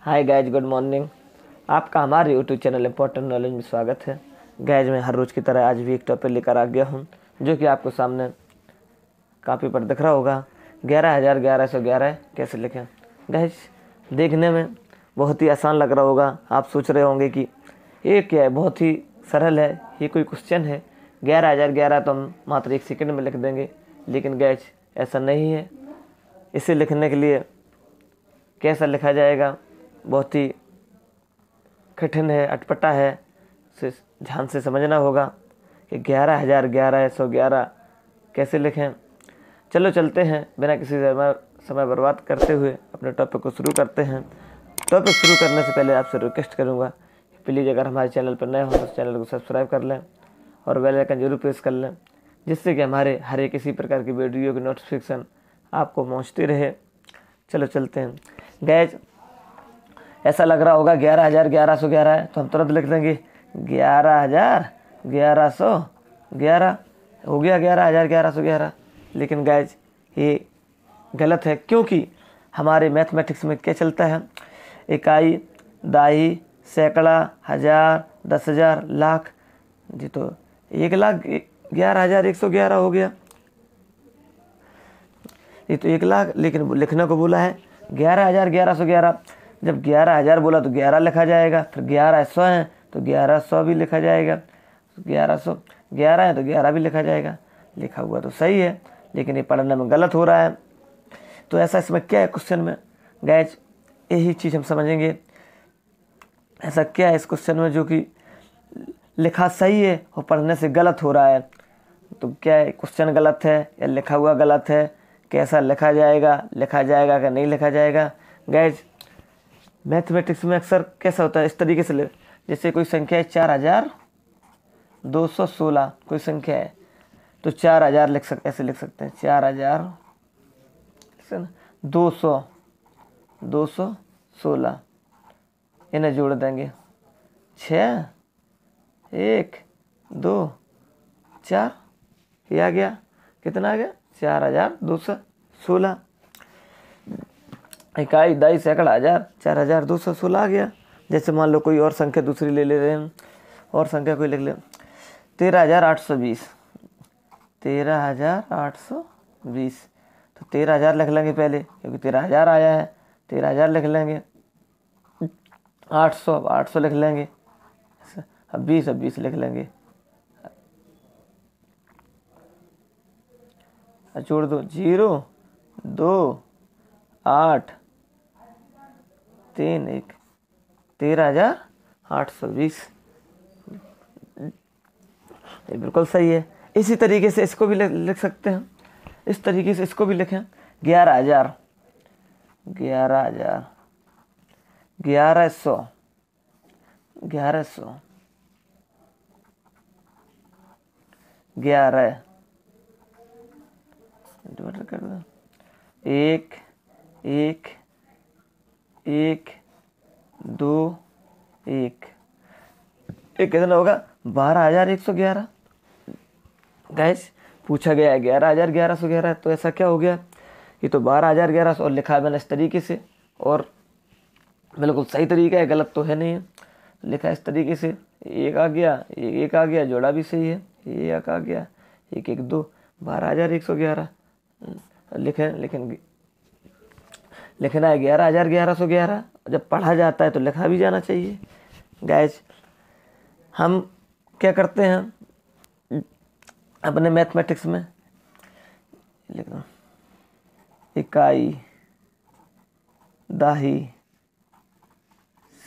हाय guys good morning आपका हमारे YouTube channel important knowledge में स्वागत है गैज में हर रोज़ की तरह आज भी एक टॉपिक लेकर आ गया हूँ जो कि आपको सामने कापी पर दिख रहा होगा ग्यारह हज़ार ग्यारह सौ ग्यारह कैसे लिखें गैज देखने में बहुत ही आसान लग रहा होगा आप सोच रहे होंगे कि ये क्या है बहुत ही सरल है ये कोई क्वेश्चन है ग्यारह हज़ार ग्यारह तो हम मात्र एक सेकेंड में लिख देंगे लेकिन गैज ऐसा नहीं है इसे लिखने के लिए कैसा लिखा जाएगा बहुत ही कठिन है अटपटा है उसे ध्यान से समझना होगा कि ग्यारह हज़ार ग्यारह सौ ग्यारह कैसे लिखें चलो चलते हैं बिना किसी समय बर्बाद करते हुए अपने टॉपिक को शुरू करते हैं टॉपिक शुरू करने से पहले आपसे रिक्वेस्ट करूँगा प्लीज़ अगर हमारे चैनल पर नए हो तो चैनल को सब्सक्राइब कर लें और बेल आइकन जरूर प्रेस कर लें जिससे कि हमारे हर एक किसी प्रकार की वीडियो की नोटिफिकेशन आपको पहुँचती रहे चलो चलते हैं गैज ऐसा लग रहा होगा ग्यारह हज़ार ग्यारह सौ ग्यारह है तो हम तुरंत लिख देंगे ग्यारह हज़ार ग्यारह सौ ग्यारह हो गया ग्यारह हज़ार ग्यारह सौ ग्यारह लेकिन गैज ये गलत है क्योंकि हमारे मैथमेटिक्स में क्या चलता है इकाई दाई सैकड़ा हज़ार दस हज़ार लाख जी तो एक लाख ग्यारह हज़ार एक सौ ग्यारह हो गया ये तो एक लाख लेकिन लिखने को बोला है ग्यारह हज़ार ग्यारह सौ ग्यारह जब ग्यारह हज़ार बोला तो ग्यारह लिखा जाएगा फिर ग्यारह सौ हैं तो ग्यारह सौ भी लिखा जाएगा ग्यारह सौ ग्यारह हैं तो ग्यारह भी लिखा जाएगा लिखा हुआ तो सही है लेकिन ये पढ़ने में गलत हो रहा है तो ऐसा इसमें क्या है क्वेश्चन में गैज यही चीज़ हम समझेंगे ऐसा क्या है इस क्वेश्चन में जो कि लिखा सही है और पढ़ने से गलत हो रहा है तो क्या है क्वेश्चन गलत है या लिखा हुआ गलत है कैसा लिखा जाएगा लिखा जाएगा कि नहीं लिखा जाएगा गैज मैथमेटिक्स में अक्सर कैसा होता है इस तरीके से ले जैसे कोई संख्या है चार हज़ार दो सौ सोलह कोई संख्या है तो चार हज़ार लिख सक ऐसे लिख सकते हैं चार हज़ार दो सौ दो सौ सोलह इन्हें जोड़ देंगे छ एक दो चार ये आ गया कितना आ गया चार हज़ार दो सौ सोलह इकाई दाई सैकड़ा हज़ार चार हज़ार दो सौ सोलह आ गया जैसे मान लो कोई और संख्या दूसरी ले ले रहे हैं और संख्या कोई लिख ले तेरह हज़ार आठ सौ बीस तेरह हज़ार आठ सौ बीस तो तेरह हज़ार लिख लेंगे पहले क्योंकि तेरह हज़ार आया है तेरह हज़ार लिख लेंगे आठ सौ अब आठ सौ लिख लेंगे अब बीस अब बीस लिख लेंगे जोड़ दो जीरो दो आठ तीन एक तेरह हजार आठ सौ बीस ये बिल्कुल सही है इसी तरीके से इसको भी लिख सकते हैं इस तरीके से इसको भी लिखें ग्यारह हजार ग्यारह हजार ग्यारह सौ ग्यारह सौ ग्यारह डिवाइड कर दो एक एक एक दो एक एक कितना होगा बारह हज़ार एक सौ ग्यारह गैस पूछा गया है ग्यारह हज़ार ग्यारह सौ ग्यारह तो ऐसा क्या हो गया ये तो बारह हज़ार ग्यारह सौ और लिखा है मैंने इस तरीके से और बिल्कुल सही तरीका है गलत तो है नहीं है लिखा इस तरीके से एक आ गया एक एक आ गया जोड़ा भी सही है एक आ गया एक एक दो बारह हज़ार एक सौ ग्यारह हम्म, लिखे लेकिन लिखना है ग्यारह हज़ार ग्यारह सौ ग्यारह जब पढ़ा जाता है तो लिखा भी जाना चाहिए गैज हम क्या करते हैं अपने मैथमेटिक्स में लिखना इकाई दाही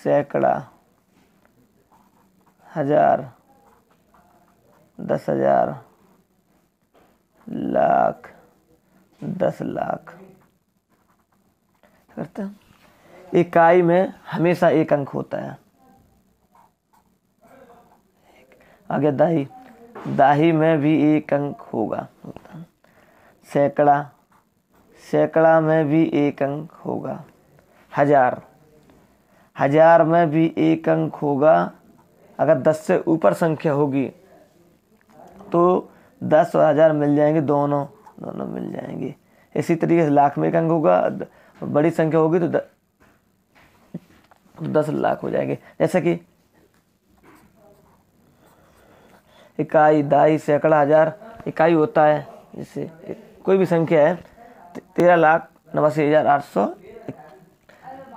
सैकड़ा हजार दस हजार लाख दस लाख करते हैं इकाई में हमेशा एक अंक होता है आगे दाही दाही में भी एक अंक होगा सैकड़ा सैकड़ा में भी एक अंक होगा हजार हजार में भी एक अंक होगा अगर दस से ऊपर संख्या होगी तो दस और हजार मिल जाएंगे दोनों दोनों मिल जाएंगे इसी तरीके से लाख में एक अंक होगा बड़ी संख्या होगी तो द, तो दस लाख हो जाएंगे जैसा कि इकाई दाई सैकड़ा हजार इकाई होता है जैसे कोई भी संख्या है तेरह लाख नवासी हजार आठ सौ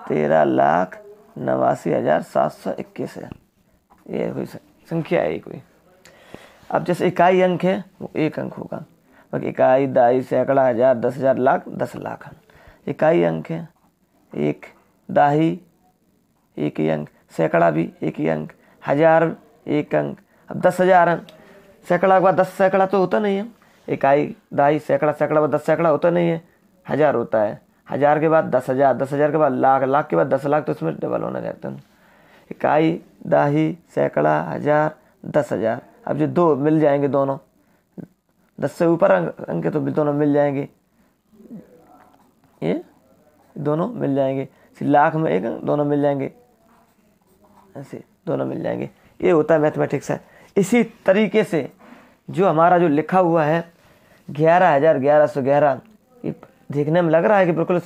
तेरह लाख नवासी हजार सात सौ इक्कीस है ये कोई संख्या है कोई अब जैसे इकाई अंक है वो एक अंक होगा बाकी इकाई दाई सैकड़ा हजार दस हजार लाख दस लाख है इकाई अंक है एक दाही एक ही अंक सैकड़ा भी एक ही अंक हजार एक अंक अब दस हजार अंक सैकड़ा के बाद दस सैकड़ा तो होता नहीं है इकाई दाही सैकड़ा सैकड़ा बाद दस सैकड़ा होता नहीं है हज़ार होता है हज़ार के बाद दस हज़ार दस हज़ार के बाद लाख लाख के बाद दस लाख तो इसमें डबल होना चाहते हैं इकाई दाही सैकड़ा हज़ार दस हज़ार अब जो दो मिल जाएंगे दोनों दस से ऊपर अंक अंक तो दोनों मिल जाएंगे ये दोनों मिल जाएंगे लाख में एक दोनों मिल जाएंगे ऐसे दोनों मिल जाएंगे ये होता है मैथमेटिक्स है इसी तरीके से जो हमारा जो लिखा हुआ है ग्यारह हज़ार ग्यारह सौ ग्यारह ये देखने में लग रहा है कि बिल्कुल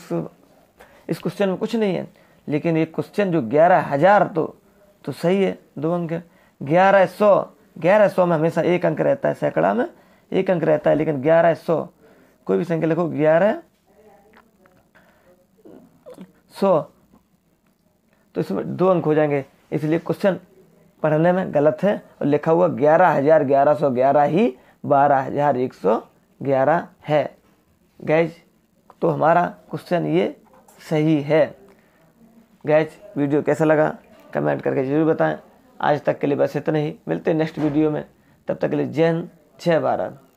इस क्वेश्चन में कुछ नहीं है लेकिन ये क्वेश्चन जो ग्यारह हज़ार तो तो सही है दो अंक ग्यारह सौ ग्यारह सौ में हमेशा एक अंक रहता है सैकड़ा में एक अंक रहता है लेकिन ग्यारह सौ कोई भी संख्या लिखो ग्यारह सो तो इसमें दो अंक हो जाएंगे इसलिए क्वेश्चन पढ़ने में गलत है और लिखा हुआ ग्यारह हजार ग्यारह सौ ग्यारह ही बारह हजार एक सौ ग्यारह है गैज तो हमारा क्वेश्चन ये सही है गैज वीडियो कैसा लगा कमेंट करके जरूर बताएं आज तक के लिए बस इतना ही मिलते हैं नेक्स्ट वीडियो में तब तक के लिए जैन जय भारत